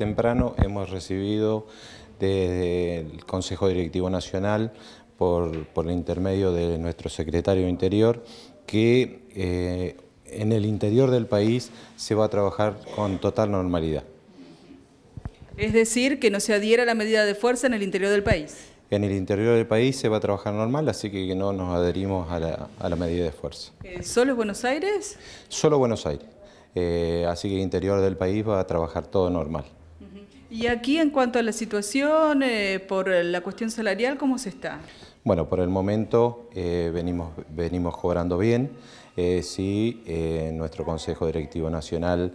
temprano hemos recibido desde el Consejo Directivo Nacional, por, el intermedio de nuestro secretario Interior, que eh, en el interior del país se va a trabajar con total normalidad. Es decir, que no se adhiera a la medida de fuerza en el interior del país. En el interior del país se va a trabajar normal, así que no nos adherimos a la, medida de fuerza. Eh, ¿Solo Buenos Aires? Solo Buenos Aires. Eh, así que el interior del país va a trabajar todo normal. Y aquí en cuanto a la situación, eh, por la cuestión salarial, ¿cómo se está? Bueno, por el momento eh, venimos, venimos cobrando bien. Eh, sí, eh, nuestro Consejo Directivo Nacional